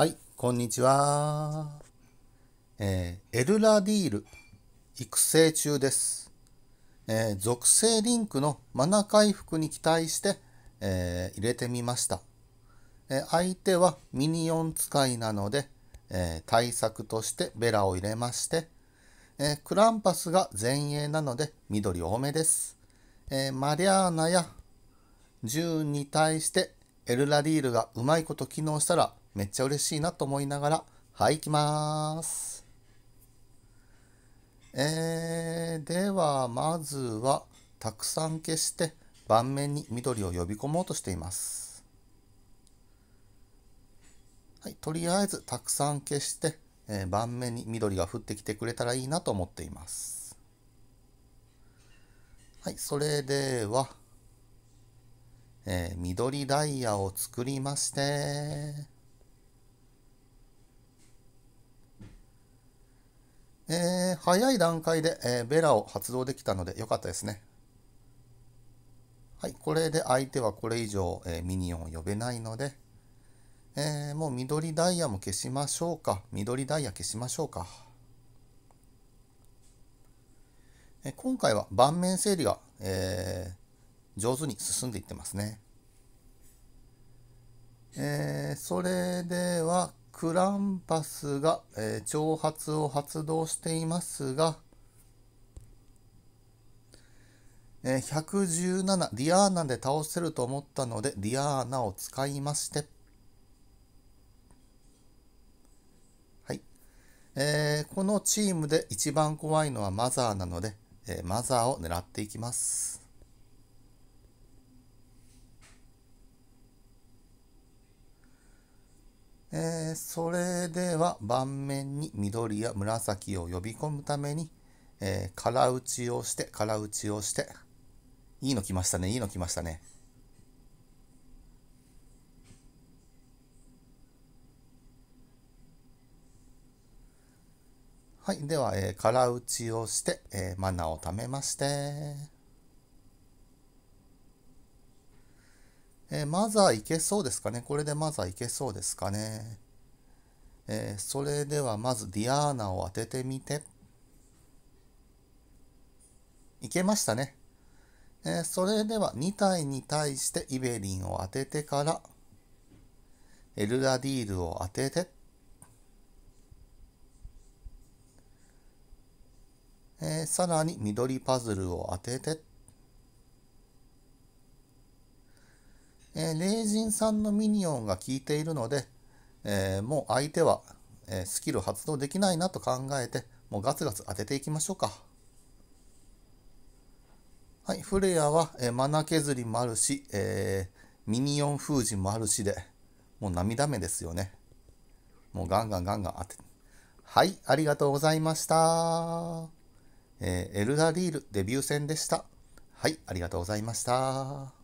はい、こんにちは。えー、エルラディール、育成中です。えー、属性リンクのマナ回復に期待して、えー、入れてみました。え相手はミニオン使いなので、え対策としてベラを入れまして、えクランパスが前衛なので緑多めです。えマリアーナや銃に対してエルラディールがうまいこと機能したらめっちゃ嬉しいなと思いながら、はい、行きます。えー、では、まずは、たくさん消して、盤面に緑を呼び込もうとしています。はい、とりあえず、たくさん消して、えー、盤面に緑が降ってきてくれたらいいなと思っています。はい、それでは、えー、緑ダイヤを作りまして、えー、早い段階で、えー、ベラを発動できたので良かったですね。はい、これで相手はこれ以上、えー、ミニオンを呼べないので、えー、もう緑ダイヤも消しましょうか。緑ダイヤ消しましょうか。えー、今回は盤面整理が、えー、上手に進んでいってますね。えー、それではクランパスが、えー、挑発を発動していますが、えー、117ディアーナで倒せると思ったのでディアーナを使いましてはい、えー、このチームで一番怖いのはマザーなので、えー、マザーを狙っていきますー、それでは盤面に緑や紫を呼び込むために、えー、空打ちをして空打ちをしていいの来ましたねいいの来ましたねはいでは、えー、空打ちをして、えー、マナをためましてえー、まずはいけそうですかねこれでまずはいけそうですかねえー、それではまずディアーナを当ててみて。いけましたね。えー、それでは2体に対してイベリンを当ててから、エルラディールを当てて、えー、さらに緑パズルを当てて、えー、霊人さんのミニオンが効いているので、えー、もう相手は、えスキル発動できないなと考えてもうガツガツ当てていきましょうか。はい、フレアは、えー、マナ削りもあるし、えー、ミニオン封じもあるしで、もう涙目ですよね。もうガンガンガンガン当て。はい、ありがとうございました。えー、エルダリールデビュー戦でした。はい、ありがとうございました。